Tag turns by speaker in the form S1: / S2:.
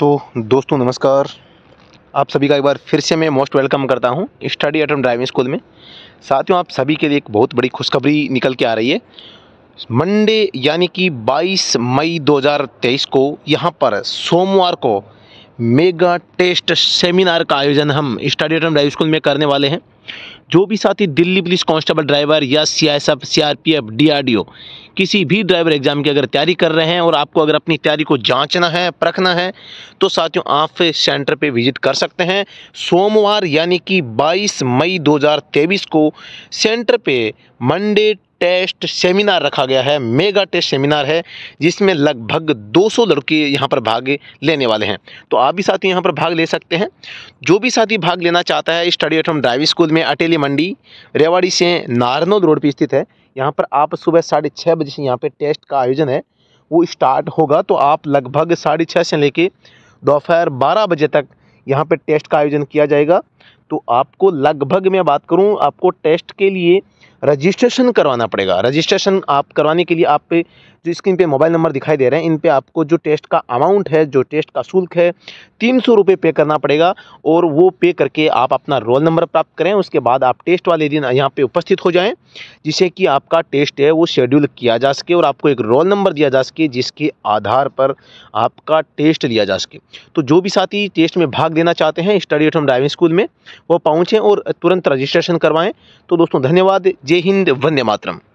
S1: तो दोस्तों नमस्कार आप सभी का एक बार फिर से मैं मोस्ट वेलकम करता हूं स्टडी एटम ड्राइविंग स्कूल में साथियों आप सभी के लिए एक बहुत बड़ी खुशखबरी निकल के आ रही है मंडे यानी कि 22 मई 2023 को यहां पर सोमवार को मेगा टेस्ट सेमिनार का आयोजन हम स्टडी एटम ड्राइविंग स्कूल में करने वाले हैं जो भी साथी दिल्ली पुलिस कांस्टेबल ड्राइवर या C I S F C R P F D R D O किसी भी ड्राइवर एग्ज़ाम की अगर तैयारी कर रहे हैं और आपको अगर अपनी तैयारी को जांचना है परखना है तो साथियों आप सेंटर पे विजिट कर सकते हैं सोमवार यानी कि 22 मई 2023 को सेंटर पे मंडे टेस्ट सेमिनार रखा गया है मेगा टेस्ट सेमिनार है जिसमें लगभग 200 लड़के यहाँ पर भाग लेने वाले हैं तो आप भी साथी यहाँ पर भाग ले सकते हैं जो भी साथी भाग लेना चाहता है study at home driving school में अटेली मंडी रेवाड़ी से नारनौद रोड पर स्थित है यहाँ पर आप सुबह साढ़े छः बजे से यहाँ पर टेस्ट का आयोजन है वो स्टार्ट होगा तो आप लगभग साढ़े छः से लेके दोपहर बारह बजे तक यहाँ पर टेस्ट का आयोजन किया जाएगा तो आपको लगभग मैं बात करूँ आपको टेस्ट के लिए रजिस्ट्रेशन करवाना पड़ेगा रजिस्ट्रेशन आप करवाने के लिए आप पे जो स्क्रीन पे मोबाइल नंबर दिखाई दे रहे हैं इन पे आपको जो टेस्ट का अमाउंट है जो टेस्ट का शुल्क है तीन सौ रुपये पे करना पड़ेगा और वो पे करके आप अपना रोल नंबर प्राप्त करें उसके बाद आप टेस्ट वाले दिन यहाँ पर उपस्थित हो जाएँ जिससे कि आपका टेस्ट है वो शेड्यूल किया जा सके और आपको एक रोल नंबर दिया जा सके जिसके आधार पर आपका टेस्ट लिया जा सके तो जो भी साथी टेस्ट में भाग देना चाहते हैं study at home driving school में वो पहुँचें और तुरंत रजिस्ट्रेशन करवाएँ तो दोस्तों धन्यवाद जय हिंद वंदे मातरम